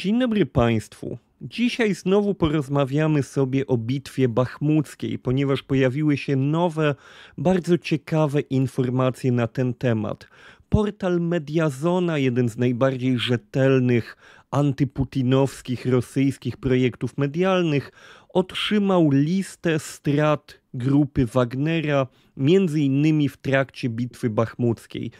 Dzień dobry Państwu. Dzisiaj znowu porozmawiamy sobie o bitwie bachmuckiej, ponieważ pojawiły się nowe, bardzo ciekawe informacje na ten temat. Portal Mediazona, jeden z najbardziej rzetelnych antyputinowskich rosyjskich projektów medialnych, otrzymał listę strat grupy Wagnera, między innymi w trakcie bitwy bachmuckiej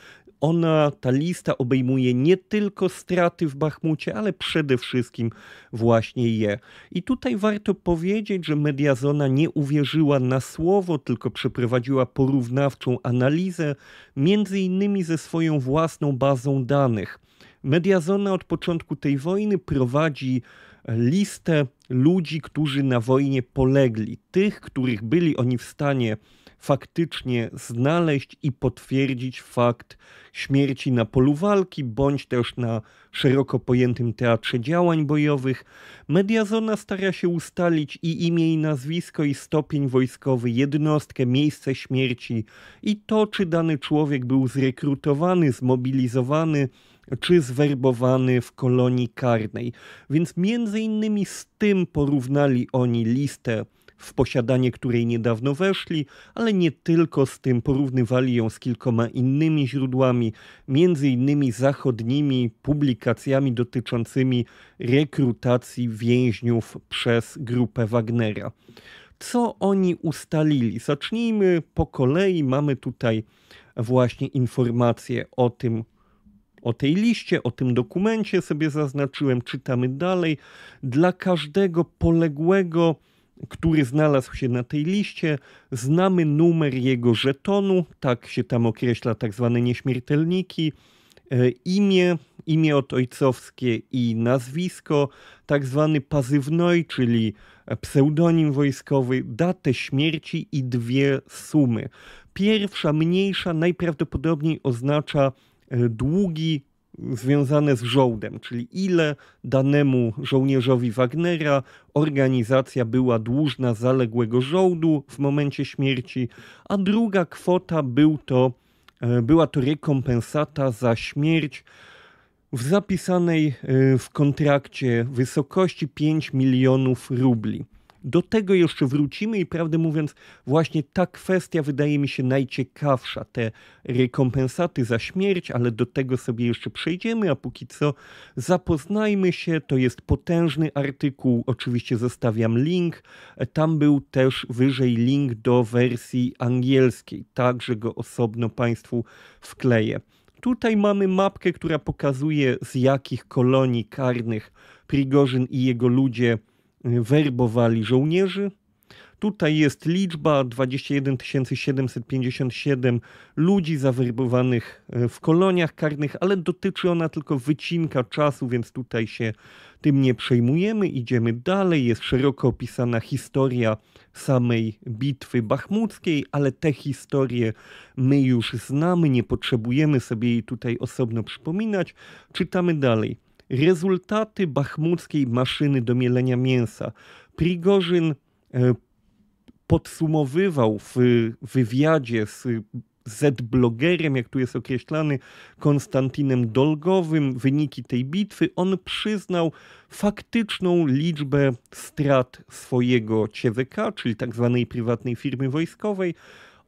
ona, ta lista obejmuje nie tylko straty w Bachmucie, ale przede wszystkim właśnie je. I tutaj warto powiedzieć, że Mediazona nie uwierzyła na słowo, tylko przeprowadziła porównawczą analizę, między innymi ze swoją własną bazą danych. Mediazona od początku tej wojny prowadzi listę ludzi, którzy na wojnie polegli, tych, których byli oni w stanie faktycznie znaleźć i potwierdzić fakt śmierci na polu walki, bądź też na szeroko pojętym teatrze działań bojowych. Mediazona stara się ustalić i imię, i nazwisko, i stopień wojskowy, jednostkę, miejsce śmierci i to, czy dany człowiek był zrekrutowany, zmobilizowany, czy zwerbowany w kolonii karnej. Więc między innymi z tym porównali oni listę w posiadanie której niedawno weszli, ale nie tylko z tym porównywali ją z kilkoma innymi źródłami, między innymi zachodnimi publikacjami dotyczącymi rekrutacji więźniów przez grupę Wagnera. Co oni ustalili? Zacznijmy po kolei. Mamy tutaj właśnie informacje o tym, o tej liście, o tym dokumencie sobie zaznaczyłem, czytamy dalej. Dla każdego poległego, który znalazł się na tej liście, znamy numer jego żetonu, tak się tam określa tak zwane nieśmiertelniki, e, imię, imię od ojcowskie i nazwisko, tak zwany pazywnoj, czyli pseudonim wojskowy, datę śmierci i dwie sumy. Pierwsza, mniejsza najprawdopodobniej oznacza E, długi związane z żołdem, czyli ile danemu żołnierzowi Wagnera organizacja była dłużna zaległego żołdu w momencie śmierci, a druga kwota był to, e, była to rekompensata za śmierć w zapisanej e, w kontrakcie wysokości 5 milionów rubli. Do tego jeszcze wrócimy i prawdę mówiąc, właśnie ta kwestia wydaje mi się najciekawsza. Te rekompensaty za śmierć, ale do tego sobie jeszcze przejdziemy, a póki co zapoznajmy się. To jest potężny artykuł, oczywiście zostawiam link. Tam był też wyżej link do wersji angielskiej, także go osobno Państwu wkleję. Tutaj mamy mapkę, która pokazuje z jakich kolonii karnych Prigorzyn i jego ludzie werbowali żołnierzy. Tutaj jest liczba 21 757 ludzi zawerbowanych e, w koloniach karnych, ale dotyczy ona tylko wycinka czasu, więc tutaj się tym nie przejmujemy. Idziemy dalej. Jest szeroko opisana historia samej bitwy bachmuckiej, ale te historie my już znamy, nie potrzebujemy sobie jej tutaj osobno przypominać. Czytamy dalej rezultaty bachmuckiej maszyny do mielenia mięsa. Prigorzyn e, podsumowywał w wywiadzie z Z-blogerem, jak tu jest określany, Konstantinem Dolgowym, wyniki tej bitwy. On przyznał faktyczną liczbę strat swojego CWK, czyli tak zwanej prywatnej firmy wojskowej.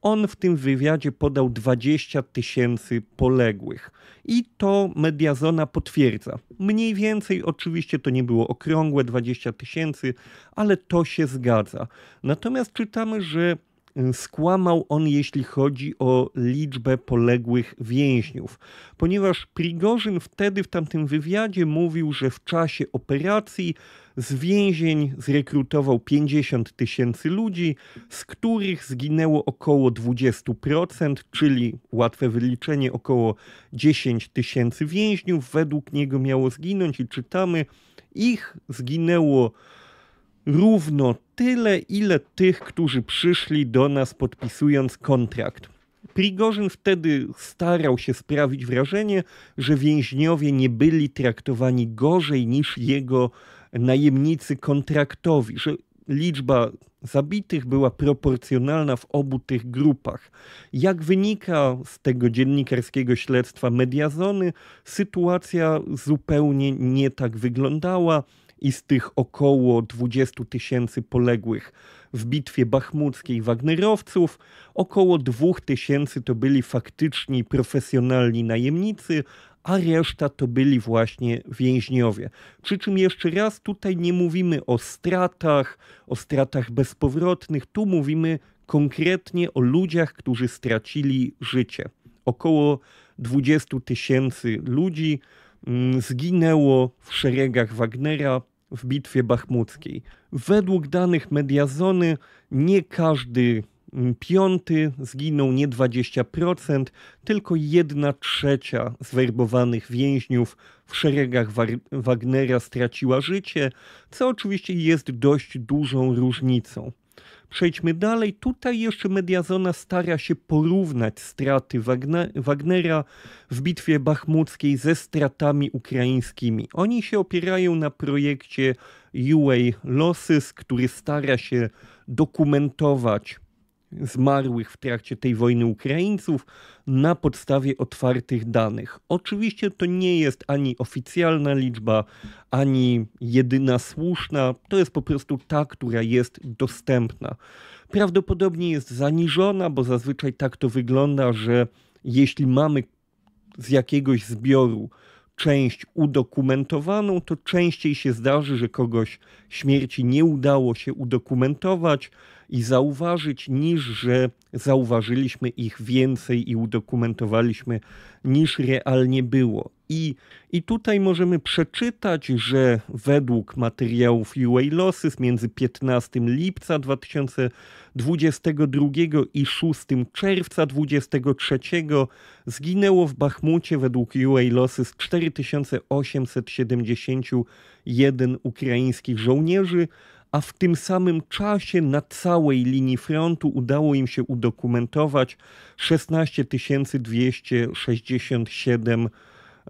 On w tym wywiadzie podał 20 tysięcy poległych. I to Mediazona potwierdza. Mniej więcej, oczywiście to nie było okrągłe 20 tysięcy, ale to się zgadza. Natomiast czytamy, że mm, skłamał on, jeśli chodzi o liczbę poległych więźniów, ponieważ Prigorzyn wtedy w tamtym wywiadzie mówił, że w czasie operacji z więzień zrekrutował 50 tysięcy ludzi, z których zginęło około 20%, czyli łatwe wyliczenie około 10 tysięcy więźniów według niego miało zginąć i czytamy, ich zginęło równo tyle, ile tych, którzy przyszli do nas podpisując kontrakt. Prigorzyn wtedy starał się sprawić wrażenie, że więźniowie nie byli traktowani gorzej niż jego najemnicy kontraktowi, że liczba zabitych była proporcjonalna w obu tych grupach. Jak wynika z tego dziennikarskiego śledztwa Mediazony, sytuacja zupełnie nie tak wyglądała i z tych około 20 tysięcy poległych w bitwie bachmuckiej Wagnerowców, około 2 tysięcy to byli faktyczni profesjonalni najemnicy, a reszta to byli właśnie więźniowie. Przy czym jeszcze raz tutaj nie mówimy o stratach, o stratach bezpowrotnych, tu mówimy konkretnie o ludziach, którzy stracili życie. Około 20 tysięcy ludzi mm, zginęło w szeregach Wagnera w bitwie bachmuckiej. Według danych Mediazony nie każdy piąty zginął nie 20%, tylko 1 trzecia zwerbowanych więźniów w szeregach Wagnera straciła życie, co oczywiście jest dość dużą różnicą. Przejdźmy dalej. Tutaj jeszcze Mediazona stara się porównać straty Wagnera w bitwie bachmuckiej ze stratami ukraińskimi. Oni się opierają na projekcie UA Losses, który stara się dokumentować zmarłych w trakcie tej wojny Ukraińców na podstawie otwartych danych. Oczywiście to nie jest ani oficjalna liczba, ani jedyna słuszna, to jest po prostu ta, która jest dostępna. Prawdopodobnie jest zaniżona, bo zazwyczaj tak to wygląda, że jeśli mamy z jakiegoś zbioru część udokumentowaną, to częściej się zdarzy, że kogoś śmierci nie udało się udokumentować, i zauważyć, niż że zauważyliśmy ich więcej i udokumentowaliśmy, niż realnie było. I, I tutaj możemy przeczytać, że według materiałów UA Losses między 15 lipca 2022 i 6 czerwca 2023 zginęło w Bachmucie według UA Losses 4871 ukraińskich żołnierzy, a w tym samym czasie na całej linii frontu udało im się udokumentować 16 267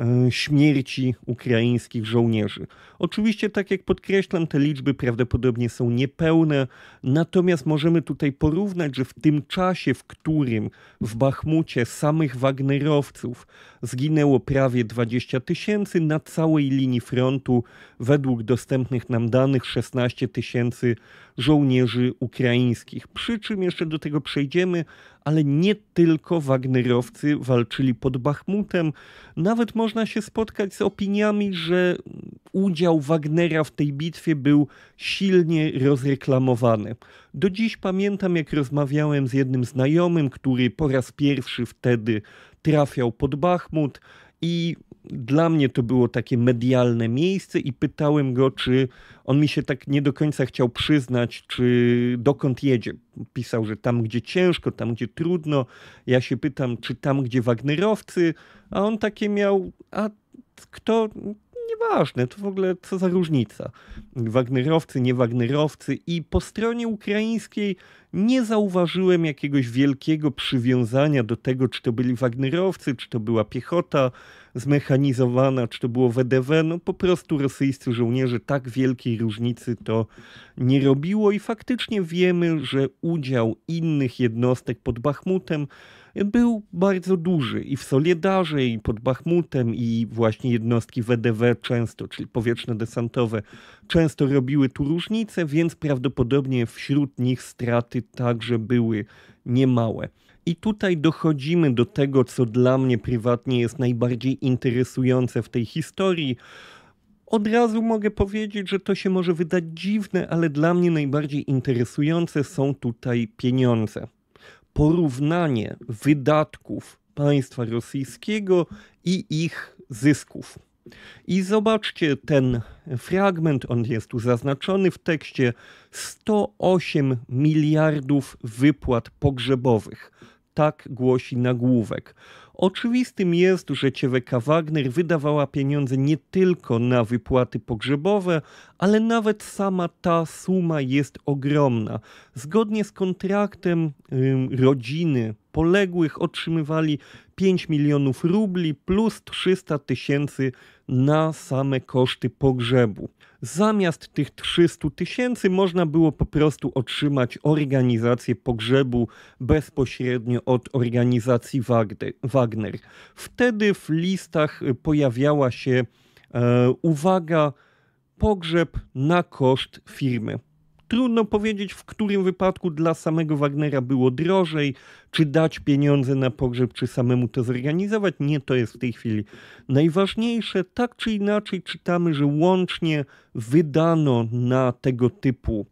e, śmierci ukraińskich żołnierzy. Oczywiście, tak jak podkreślam, te liczby prawdopodobnie są niepełne, natomiast możemy tutaj porównać, że w tym czasie, w którym w Bachmucie samych Wagnerowców zginęło prawie 20 tysięcy na całej linii frontu. Według dostępnych nam danych 16 tysięcy żołnierzy ukraińskich. Przy czym jeszcze do tego przejdziemy, ale nie tylko Wagnerowcy walczyli pod Bachmutem. Nawet można się spotkać z opiniami, że udział Wagnera w tej bitwie był silnie rozreklamowany. Do dziś pamiętam, jak rozmawiałem z jednym znajomym, który po raz pierwszy wtedy trafiał pod Bachmut i dla mnie to było takie medialne miejsce i pytałem go, czy on mi się tak nie do końca chciał przyznać, czy dokąd jedzie. Pisał, że tam, gdzie ciężko, tam, gdzie trudno. Ja się pytam, czy tam, gdzie Wagnerowcy, a on takie miał, a kto, nieważne, to w ogóle co za różnica. Wagnerowcy, nie Wagnerowcy i po stronie ukraińskiej nie zauważyłem jakiegoś wielkiego przywiązania do tego, czy to byli Wagnerowcy, czy to była piechota zmechanizowana, czy to było WDW. No po prostu rosyjscy żołnierze tak wielkiej różnicy to nie robiło i faktycznie wiemy, że udział innych jednostek pod Bachmutem był bardzo duży i w Solidarze, i pod Bachmutem, i właśnie jednostki WDW często, czyli powietrzne desantowe często robiły tu różnice, więc prawdopodobnie wśród nich straty także były niemałe. I tutaj dochodzimy do tego, co dla mnie prywatnie jest najbardziej interesujące w tej historii. Od razu mogę powiedzieć, że to się może wydać dziwne, ale dla mnie najbardziej interesujące są tutaj pieniądze porównanie wydatków państwa rosyjskiego i ich zysków. I zobaczcie ten fragment, on jest tu zaznaczony w tekście: 108 miliardów wypłat pogrzebowych. Tak głosi nagłówek. Oczywistym jest, że ciewka Wagner wydawała pieniądze nie tylko na wypłaty pogrzebowe, ale nawet sama ta suma jest ogromna. Zgodnie z kontraktem yy, rodziny poległych otrzymywali 5 milionów rubli plus 300 tysięcy na same koszty pogrzebu. Zamiast tych 300 tysięcy można było po prostu otrzymać organizację pogrzebu bezpośrednio od organizacji Wagner. Wtedy w listach pojawiała się e, uwaga pogrzeb na koszt firmy. Trudno powiedzieć, w którym wypadku dla samego Wagnera było drożej, czy dać pieniądze na pogrzeb, czy samemu to zorganizować. Nie to jest w tej chwili najważniejsze. Tak czy inaczej czytamy, że łącznie wydano na tego typu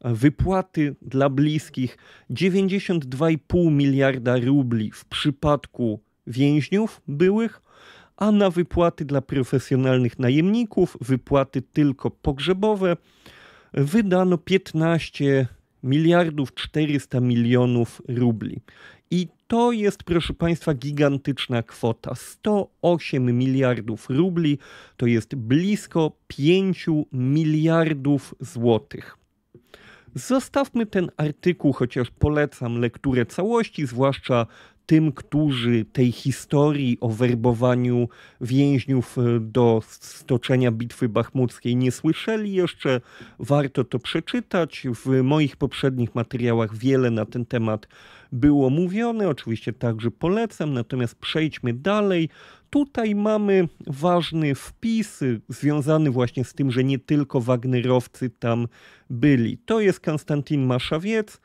e, wypłaty dla bliskich 92,5 miliarda rubli w przypadku więźniów byłych, a na wypłaty dla profesjonalnych najemników, wypłaty tylko pogrzebowe, wydano 15 miliardów 400 milionów rubli. I to jest, proszę Państwa, gigantyczna kwota. 108 miliardów rubli to jest blisko 5 miliardów złotych. Zostawmy ten artykuł, chociaż polecam lekturę całości, zwłaszcza tym, którzy tej historii o werbowaniu więźniów e, do stoczenia Bitwy Bachmuckiej nie słyszeli jeszcze, warto to przeczytać. W moich poprzednich materiałach wiele na ten temat było mówione, oczywiście także polecam, natomiast przejdźmy dalej. Tutaj mamy ważny wpis związany właśnie z tym, że nie tylko Wagnerowcy tam byli. To jest Konstantin Maszawiec,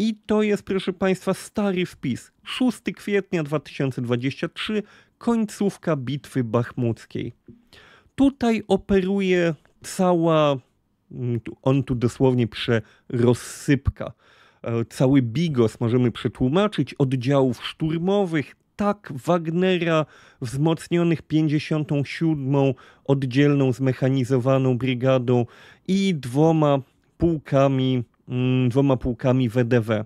i to jest, proszę Państwa, stary wpis. 6 kwietnia 2023, końcówka Bitwy Bachmuckiej. Tutaj operuje cała, mm, on tu dosłownie prze rozsypka, e, cały bigos możemy przetłumaczyć, oddziałów szturmowych, tak Wagnera wzmocnionych 57. oddzielną zmechanizowaną brygadą i dwoma pułkami Mm, dwoma pułkami WDW.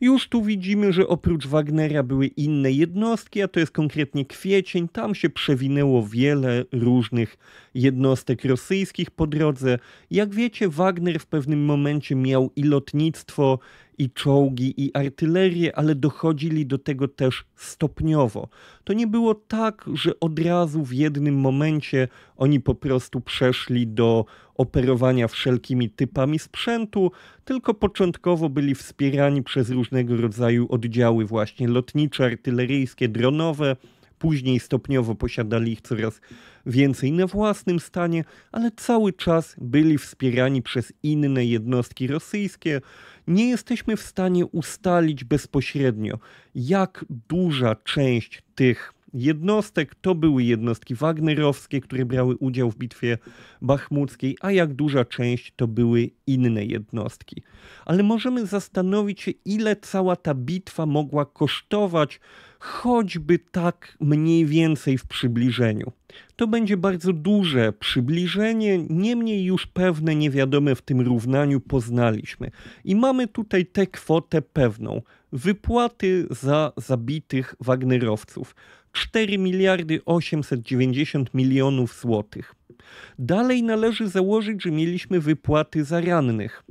Już tu widzimy, że oprócz Wagnera były inne jednostki, a to jest konkretnie kwiecień. Tam się przewinęło wiele różnych jednostek rosyjskich po drodze. Jak wiecie, Wagner w pewnym momencie miał i lotnictwo, i czołgi, i artylerię, ale dochodzili do tego też stopniowo. To nie było tak, że od razu w jednym momencie oni po prostu przeszli do operowania wszelkimi typami sprzętu, tylko początkowo byli wspierani przez różnego rodzaju oddziały, właśnie lotnicze, artyleryjskie, dronowe. Później stopniowo posiadali ich coraz więcej na własnym stanie, ale cały czas byli wspierani przez inne jednostki rosyjskie, nie jesteśmy w stanie ustalić bezpośrednio, jak duża część tych jednostek to były jednostki wagnerowskie, które brały udział w bitwie bachmuckiej, a jak duża część to były inne jednostki. Ale możemy zastanowić się, ile cała ta bitwa mogła kosztować choćby tak mniej więcej w przybliżeniu. To będzie bardzo duże przybliżenie, niemniej już pewne niewiadome w tym równaniu poznaliśmy. I mamy tutaj tę kwotę pewną. Wypłaty za zabitych Wagnerowców 4 miliardy 890 milionów złotych. Dalej należy założyć, że mieliśmy wypłaty za rannych.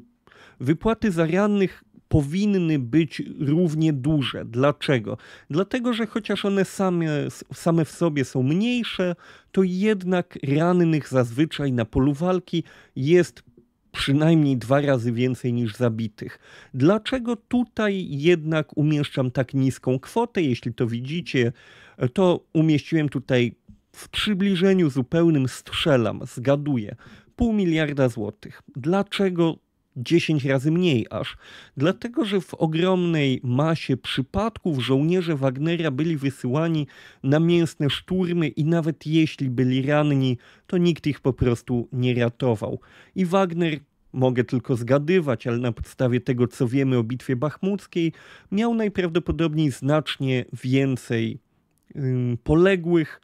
Wypłaty za rannych powinny być równie duże. Dlaczego? Dlatego, że chociaż one same, same w sobie są mniejsze, to jednak rannych zazwyczaj na polu walki jest przynajmniej dwa razy więcej niż zabitych. Dlaczego tutaj jednak umieszczam tak niską kwotę? Jeśli to widzicie, to umieściłem tutaj w przybliżeniu zupełnym strzelam, zgaduję, pół miliarda złotych. Dlaczego 10 razy mniej aż, dlatego że w ogromnej masie przypadków żołnierze Wagnera byli wysyłani na mięsne szturmy i nawet jeśli byli ranni, to nikt ich po prostu nie ratował. I Wagner mogę tylko zgadywać, ale na podstawie tego, co wiemy o bitwie bachmuckiej, miał najprawdopodobniej znacznie więcej poległych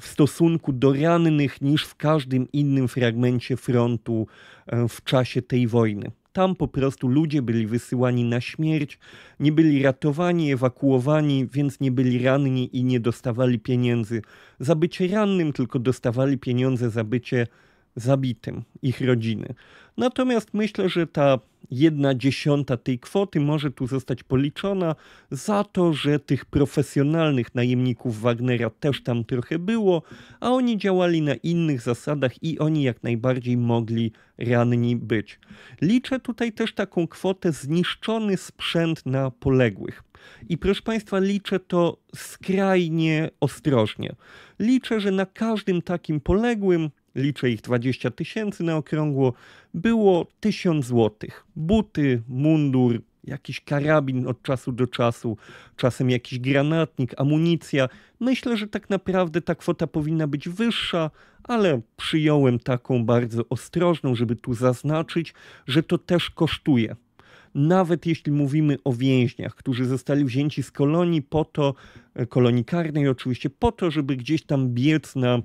w stosunku do rannych niż w każdym innym fragmencie frontu e, w czasie tej wojny. Tam po prostu ludzie byli wysyłani na śmierć, nie byli ratowani, ewakuowani, więc nie byli ranni i nie dostawali pieniędzy za bycie rannym, tylko dostawali pieniądze za bycie zabitym ich rodziny. Natomiast myślę, że ta jedna dziesiąta tej kwoty może tu zostać policzona za to, że tych profesjonalnych najemników Wagnera też tam trochę było, a oni działali na innych zasadach i oni jak najbardziej mogli ranni być. Liczę tutaj też taką kwotę zniszczony sprzęt na poległych. I proszę Państwa, liczę to skrajnie ostrożnie. Liczę, że na każdym takim poległym liczę ich 20 tysięcy na okrągło, było 1000 złotych. Buty, mundur, jakiś karabin od czasu do czasu, czasem jakiś granatnik, amunicja. Myślę, że tak naprawdę ta kwota powinna być wyższa, ale przyjąłem taką bardzo ostrożną, żeby tu zaznaczyć, że to też kosztuje. Nawet jeśli mówimy o więźniach, którzy zostali wzięci z kolonii po to, kolonii karnej oczywiście, po to, żeby gdzieś tam biec na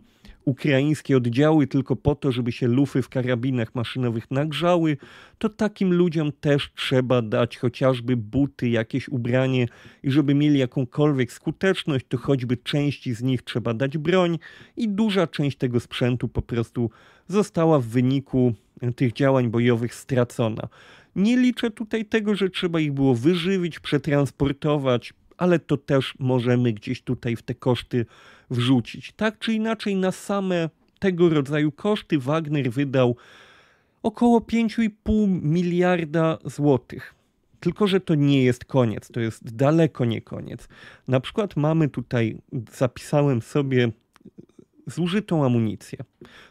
ukraińskie oddziały tylko po to, żeby się lufy w karabinach maszynowych nagrzały, to takim ludziom też trzeba dać chociażby buty, jakieś ubranie i żeby mieli jakąkolwiek skuteczność, to choćby części z nich trzeba dać broń i duża część tego sprzętu po prostu została w wyniku tych działań bojowych stracona. Nie liczę tutaj tego, że trzeba ich było wyżywić, przetransportować, ale to też możemy gdzieś tutaj w te koszty wrzucić. Tak czy inaczej, na same tego rodzaju koszty Wagner wydał około 5,5 miliarda złotych. Tylko, że to nie jest koniec, to jest daleko nie koniec. Na przykład mamy tutaj, zapisałem sobie zużytą amunicję.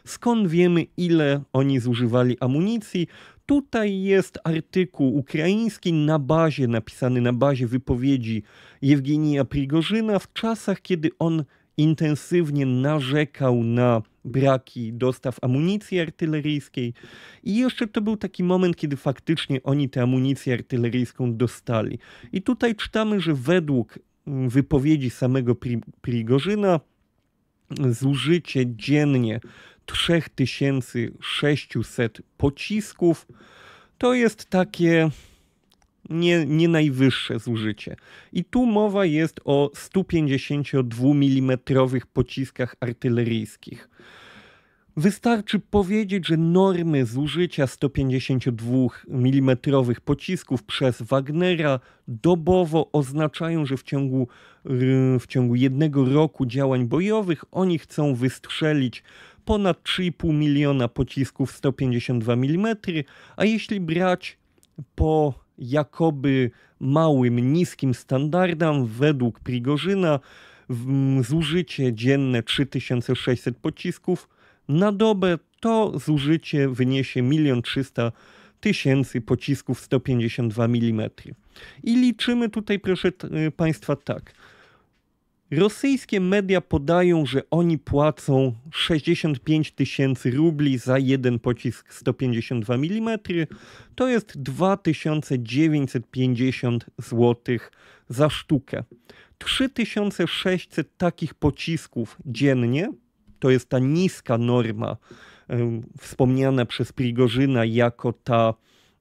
Skąd wiemy, ile oni zużywali amunicji? tutaj jest artykuł ukraiński na bazie, napisany na bazie wypowiedzi Jewgenija Prigorzyna w czasach, kiedy on intensywnie narzekał na braki dostaw amunicji artyleryjskiej. I jeszcze to był taki moment, kiedy faktycznie oni tę amunicję artyleryjską dostali. I tutaj czytamy, że według mm, wypowiedzi samego Prigorzyna zużycie dziennie 3600 pocisków. To jest takie nie, nie najwyższe zużycie. I tu mowa jest o 152 mm pociskach artyleryjskich. Wystarczy powiedzieć, że normy zużycia 152 mm pocisków przez Wagnera dobowo oznaczają, że w ciągu, w ciągu jednego roku działań bojowych oni chcą wystrzelić ponad 3,5 miliona pocisków 152 mm, a jeśli brać po jakoby małym, niskim standardom, według Prigorzyna zużycie dzienne 3600 pocisków na dobę to zużycie wyniesie 1 300 tysięcy pocisków 152 mm. I liczymy tutaj, proszę y, Państwa, tak. Rosyjskie media podają, że oni płacą 65 tysięcy rubli za jeden pocisk 152 mm. To jest 2950 zł za sztukę. 3600 takich pocisków dziennie to jest ta niska norma, wspomniana przez Prigorzyna jako ta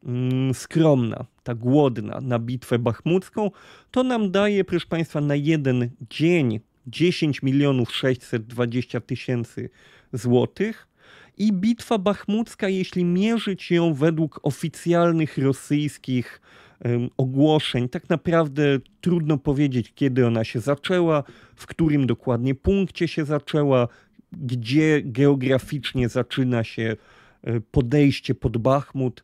Mm, skromna, ta głodna na bitwę bachmucką, to nam daje, proszę Państwa, na jeden dzień 10 milionów 620 tysięcy złotych. I bitwa bachmucka, jeśli mierzyć ją według oficjalnych rosyjskich ogłoszeń. Tak naprawdę trudno powiedzieć, kiedy ona się zaczęła, w którym dokładnie punkcie się zaczęła, gdzie geograficznie zaczyna się e, podejście pod Bachmut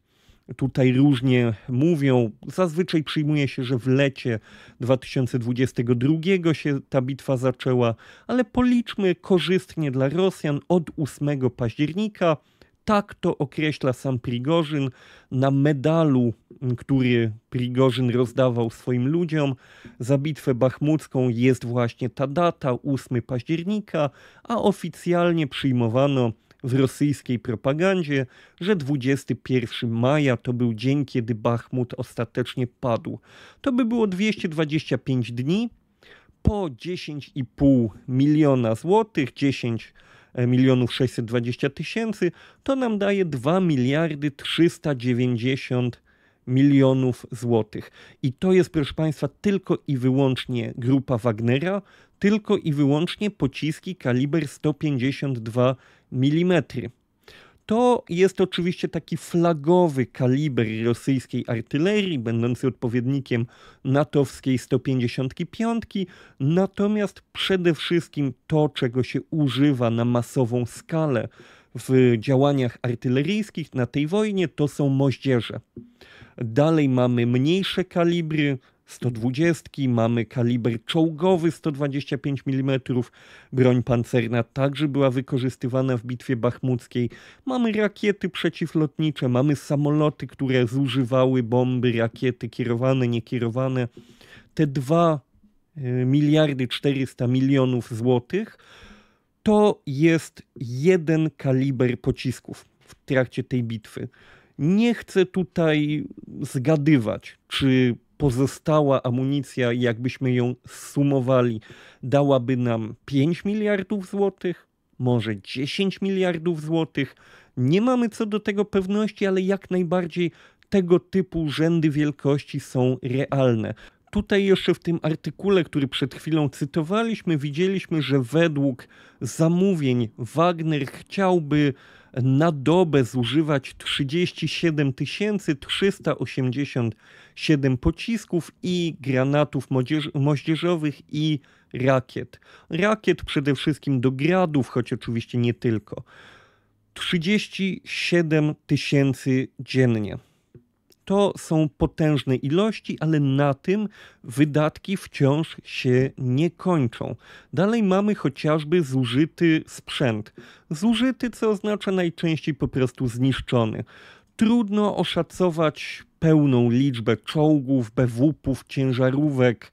tutaj różnie mówią. Zazwyczaj przyjmuje się, że w lecie 2022 się ta bitwa zaczęła, ale policzmy korzystnie dla Rosjan od 8 października. Tak to określa sam Prigorzyn na medalu, który Prigorzyn rozdawał swoim ludziom. Za bitwę bachmucką jest właśnie ta data, 8 października, a oficjalnie przyjmowano w rosyjskiej propagandzie, że 21 maja to był dzień, kiedy Bachmut ostatecznie padł. To by było 225 dni po 10,5 miliona złotych, 10 e, milionów 620 tysięcy, to nam daje 2 miliardy 390 milionów złotych. I to jest, proszę Państwa, tylko i wyłącznie grupa Wagnera, tylko i wyłącznie pociski kaliber 152 milimetry. To jest oczywiście taki flagowy kaliber rosyjskiej artylerii, będący odpowiednikiem natowskiej 155, natomiast przede wszystkim to, czego się używa na masową skalę w działaniach artyleryjskich na tej wojnie, to są moździerze. Dalej mamy mniejsze kalibry, 120, mamy kaliber czołgowy 125 mm, broń pancerna także była wykorzystywana w bitwie bachmuckiej. Mamy rakiety przeciwlotnicze, mamy samoloty, które zużywały bomby, rakiety kierowane, niekierowane. Te 2 y, miliardy 400 milionów złotych to jest jeden kaliber pocisków w trakcie tej bitwy. Nie chcę tutaj zgadywać, czy pozostała amunicja, jakbyśmy ją sumowali, dałaby nam 5 miliardów złotych, może 10 miliardów złotych. Nie mamy co do tego pewności, ale jak najbardziej tego typu rzędy wielkości są realne. Tutaj jeszcze w tym artykule, który przed chwilą cytowaliśmy, widzieliśmy, że według zamówień Wagner chciałby na dobę zużywać 37 387 pocisków i granatów moździerzowych i rakiet. Rakiet przede wszystkim do gradów, choć oczywiście nie tylko. 37 tysięcy dziennie. To są potężne ilości, ale na tym wydatki wciąż się nie kończą. Dalej mamy chociażby zużyty sprzęt. Zużyty, co oznacza najczęściej po prostu zniszczony. Trudno oszacować pełną liczbę czołgów, bewupów, ciężarówek,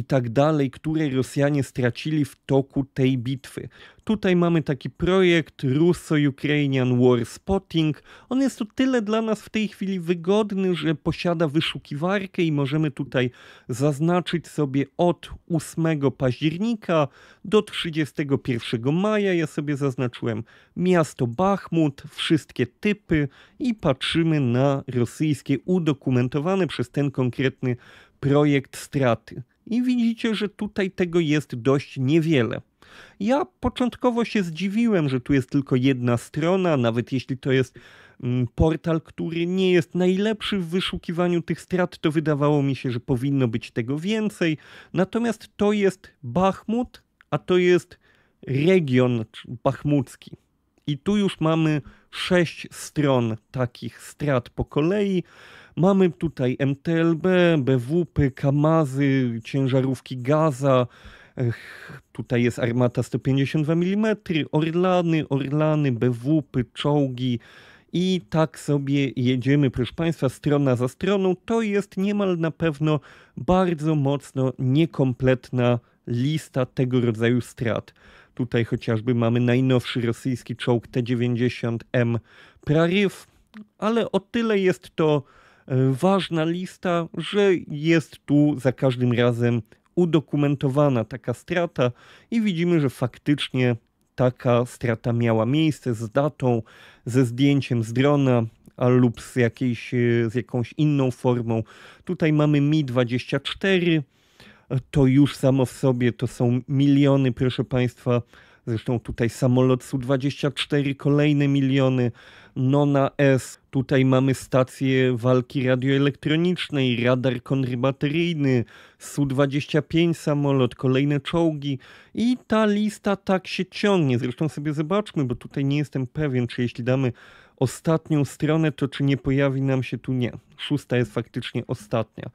i tak dalej, które Rosjanie stracili w toku tej bitwy. Tutaj mamy taki projekt Russo-Ukrainian War Spotting. On jest tu tyle dla nas w tej chwili wygodny, że posiada wyszukiwarkę i możemy tutaj zaznaczyć sobie od 8 października do 31 maja. Ja sobie zaznaczyłem miasto Bachmut, wszystkie typy i patrzymy na rosyjskie udokumentowane przez ten konkretny projekt straty. I widzicie, że tutaj tego jest dość niewiele. Ja początkowo się zdziwiłem, że tu jest tylko jedna strona, nawet jeśli to jest mm, portal, który nie jest najlepszy w wyszukiwaniu tych strat, to wydawało mi się, że powinno być tego więcej. Natomiast to jest Bachmut, a to jest region bachmucki. I tu już mamy sześć stron takich strat po kolei. Mamy tutaj MTLB, BWP, Kamazy, ciężarówki Gaza, tutaj jest armata 152 mm, Orlany, Orlany, BWP, czołgi. I tak sobie jedziemy, proszę Państwa, strona za stroną. To jest niemal na pewno bardzo mocno niekompletna lista tego rodzaju strat. Tutaj chociażby mamy najnowszy rosyjski czołg T-90M Praryw, ale o tyle jest to E, ważna lista, że jest tu za każdym razem udokumentowana taka strata i widzimy, że faktycznie taka strata miała miejsce z datą, ze zdjęciem z drona lub z, jakiejś, e, z jakąś inną formą. Tutaj mamy Mi-24, e, to już samo w sobie to są miliony, proszę Państwa. Zresztą tutaj samolot Su-24, kolejne miliony. Nona S. Tutaj mamy stację walki radioelektronicznej, radar kontrbateryjny, Su-25 samolot, kolejne czołgi i ta lista tak się ciągnie. Zresztą sobie zobaczmy, bo tutaj nie jestem pewien, czy jeśli damy ostatnią stronę, to czy nie pojawi nam się tu nie. Szósta jest faktycznie ostatnia.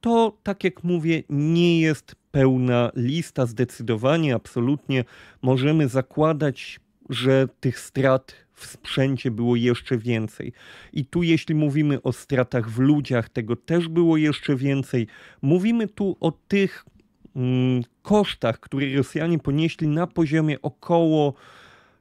To, tak jak mówię, nie jest pełna lista, zdecydowanie, absolutnie. Możemy zakładać, że tych strat w sprzęcie było jeszcze więcej. I tu, jeśli mówimy o stratach w ludziach, tego też było jeszcze więcej. Mówimy tu o tych mm, kosztach, które Rosjanie ponieśli na poziomie około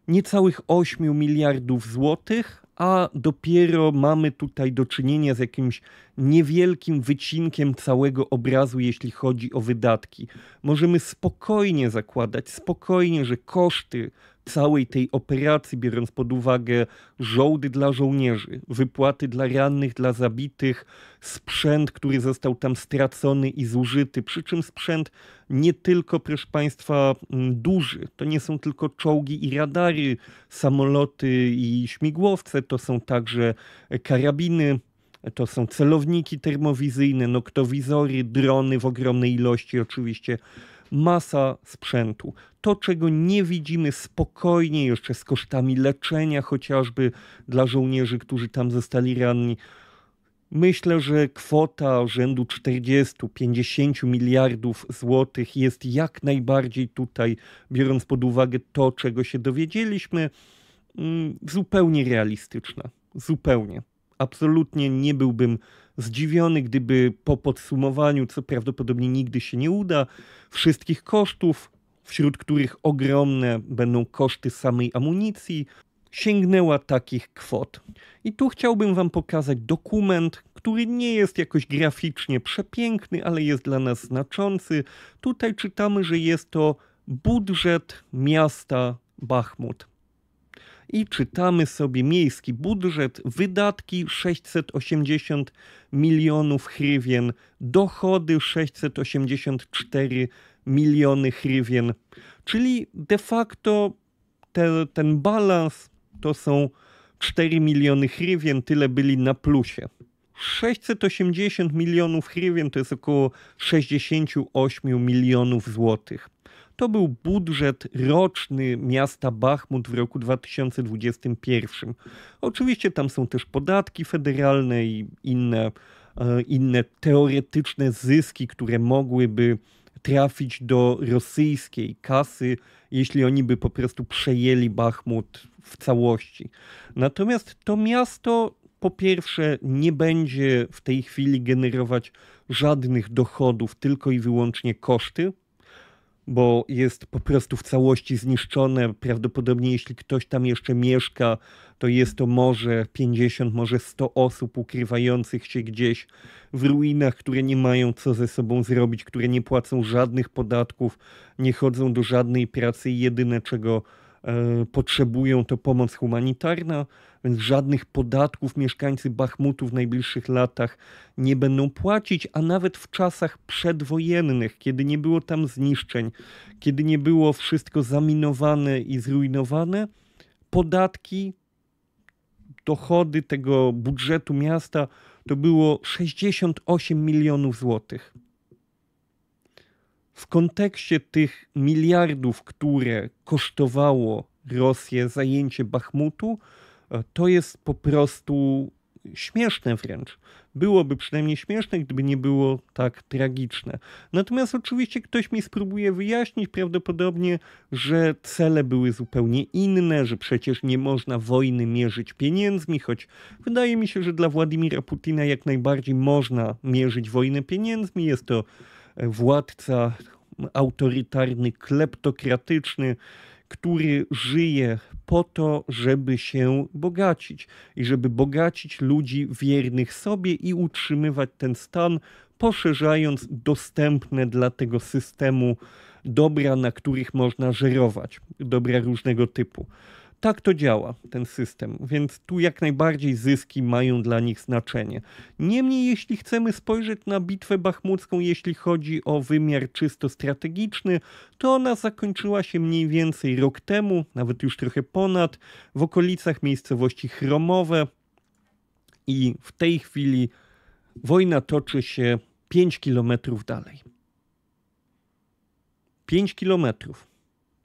niecałych 8 miliardów złotych, a dopiero mamy tutaj do czynienia z jakimś niewielkim wycinkiem całego obrazu, jeśli chodzi o wydatki. Możemy spokojnie zakładać, spokojnie, że koszty całej tej operacji, biorąc pod uwagę żołdy dla żołnierzy, wypłaty dla rannych, dla zabitych, sprzęt, który został tam stracony i zużyty. Przy czym sprzęt nie tylko, proszę Państwa, duży. To nie są tylko czołgi i radary, samoloty i śmigłowce, to są także karabiny. To są celowniki termowizyjne, noktowizory, drony w ogromnej ilości, oczywiście masa sprzętu to, czego nie widzimy spokojnie jeszcze z kosztami leczenia, chociażby dla żołnierzy, którzy tam zostali ranni. Myślę, że kwota rzędu 40-50 miliardów złotych jest jak najbardziej tutaj, biorąc pod uwagę to, czego się dowiedzieliśmy, mm, zupełnie realistyczna. Zupełnie. Absolutnie nie byłbym zdziwiony, gdyby po podsumowaniu, co prawdopodobnie nigdy się nie uda, wszystkich kosztów wśród których ogromne będą koszty samej amunicji, sięgnęła takich kwot. I tu chciałbym Wam pokazać dokument, który nie jest jakoś graficznie przepiękny, ale jest dla nas znaczący. Tutaj czytamy, że jest to budżet miasta Bachmut. I czytamy sobie miejski budżet, wydatki 680 milionów hrywien, dochody 684 miliony hrywien. Czyli de facto te, ten balans to są 4 miliony hrywien, tyle byli na plusie. 680 milionów hrywien to jest około 68 milionów złotych. To był budżet roczny miasta Bachmut w roku 2021. Oczywiście tam są też podatki federalne i inne, e, inne teoretyczne zyski, które mogłyby trafić do rosyjskiej kasy, jeśli oni by po prostu przejęli Bachmut w całości. Natomiast to miasto po pierwsze nie będzie w tej chwili generować żadnych dochodów, tylko i wyłącznie koszty, bo jest po prostu w całości zniszczone. Prawdopodobnie, jeśli ktoś tam jeszcze mieszka, to jest to może 50, może 100 osób ukrywających się gdzieś w ruinach, które nie mają co ze sobą zrobić, które nie płacą żadnych podatków, nie chodzą do żadnej pracy i jedyne czego E, potrzebują, to pomoc humanitarna, więc żadnych podatków mieszkańcy Bachmutu w najbliższych latach nie będą płacić, a nawet w czasach przedwojennych, kiedy nie było tam zniszczeń, kiedy nie było wszystko zaminowane i zrujnowane, podatki, dochody tego budżetu miasta to było 68 milionów złotych w kontekście tych miliardów, które kosztowało Rosję zajęcie Bachmutu, e, to jest po prostu śmieszne wręcz. Byłoby przynajmniej śmieszne, gdyby nie było tak tragiczne. Natomiast oczywiście ktoś mi spróbuje wyjaśnić prawdopodobnie, że cele były zupełnie inne, że przecież nie można wojny mierzyć pieniędzmi, choć wydaje mi się, że dla Władimira Putina jak najbardziej można mierzyć wojnę pieniędzmi. Jest to władca autorytarny, kleptokratyczny, który żyje po to, żeby się bogacić i żeby bogacić ludzi wiernych sobie i utrzymywać ten stan, poszerzając dostępne dla tego systemu dobra, na których można żerować, dobra różnego typu. Tak to działa, ten system, więc tu jak najbardziej zyski mają dla nich znaczenie. Niemniej, jeśli chcemy spojrzeć na bitwę bachmucką, jeśli chodzi o wymiar czysto strategiczny, to ona zakończyła się mniej więcej rok temu, nawet już trochę ponad, w okolicach miejscowości Chromowe i w tej chwili wojna toczy się 5 kilometrów dalej. 5 kilometrów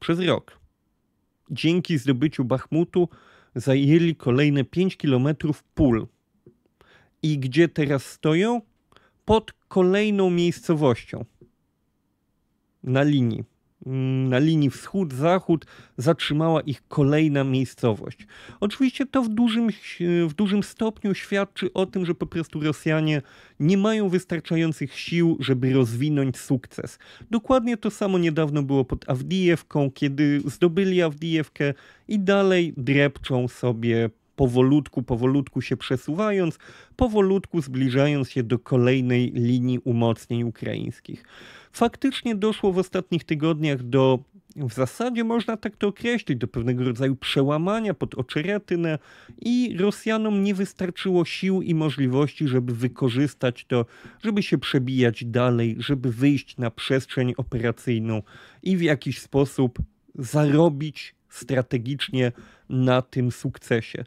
przez rok dzięki zdobyciu Bachmutu zajęli kolejne 5 kilometrów pól. I gdzie teraz stoją? Pod kolejną miejscowością na linii. Mm, na linii wschód-zachód zatrzymała ich kolejna miejscowość. Oczywiście to w dużym, w dużym stopniu świadczy o tym, że po prostu Rosjanie nie mają wystarczających sił, żeby rozwinąć sukces. Dokładnie to samo niedawno było pod Awdijewką, kiedy zdobyli Awdijewkę i dalej drepczą sobie powolutku, powolutku się przesuwając, powolutku zbliżając się do kolejnej linii umocnień ukraińskich faktycznie doszło w ostatnich tygodniach do w zasadzie można tak to określić, do pewnego rodzaju przełamania pod Oczeretynę i Rosjanom nie wystarczyło sił i możliwości, żeby wykorzystać to, żeby się przebijać dalej, żeby wyjść na przestrzeń operacyjną i w jakiś sposób zarobić strategicznie na tym sukcesie.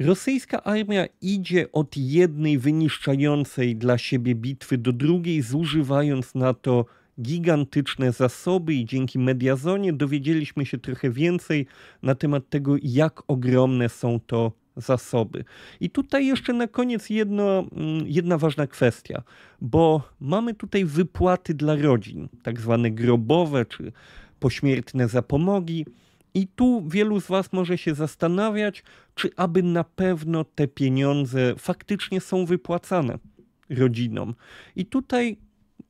Rosyjska armia idzie od jednej wyniszczającej dla siebie bitwy do drugiej, zużywając na to gigantyczne zasoby i dzięki Mediazonie dowiedzieliśmy się trochę więcej na temat tego, jak ogromne są to zasoby. I tutaj jeszcze na koniec jedno, mm, jedna ważna kwestia, bo mamy tutaj wypłaty dla rodzin, tak zwane grobowe czy pośmiertne zapomogi. I tu wielu z Was może się zastanawiać, czy aby na pewno te pieniądze faktycznie są wypłacane rodzinom. I tutaj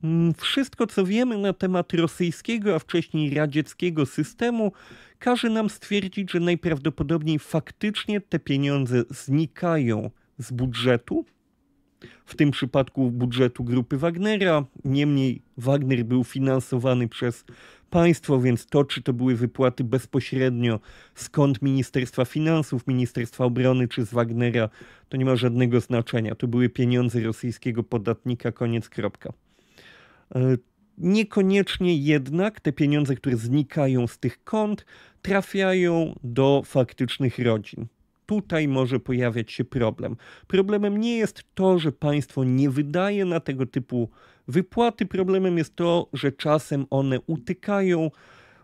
mm, wszystko, co wiemy na temat rosyjskiego, a wcześniej radzieckiego systemu, każe nam stwierdzić, że najprawdopodobniej faktycznie te pieniądze znikają z budżetu w tym przypadku budżetu grupy Wagnera. Niemniej Wagner był finansowany przez państwo, więc to, czy to były wypłaty bezpośrednio skąd Ministerstwa Finansów, Ministerstwa Obrony czy z Wagnera, to nie ma żadnego znaczenia. To były pieniądze rosyjskiego podatnika, koniec kropka. E, niekoniecznie jednak te pieniądze, które znikają z tych kont, trafiają do faktycznych rodzin tutaj może pojawiać się problem. Problemem nie jest to, że państwo nie wydaje na tego typu wypłaty, problemem jest to, że czasem one utykają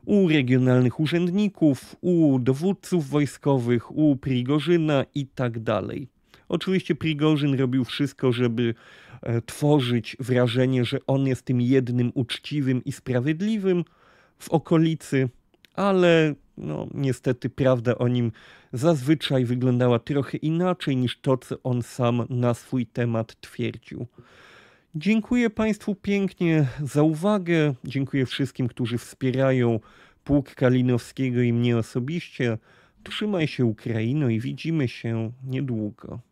u regionalnych urzędników, u dowódców wojskowych, u Prigorzyna i tak dalej. Oczywiście Prigorzyn robił wszystko, żeby e, tworzyć wrażenie, że on jest tym jednym uczciwym i sprawiedliwym w okolicy, ale no, niestety prawda o nim zazwyczaj wyglądała trochę inaczej niż to, co on sam na swój temat twierdził. Dziękuję Państwu pięknie za uwagę. Dziękuję wszystkim, którzy wspierają pułk Kalinowskiego i mnie osobiście. Trzymaj się Ukraino i widzimy się niedługo.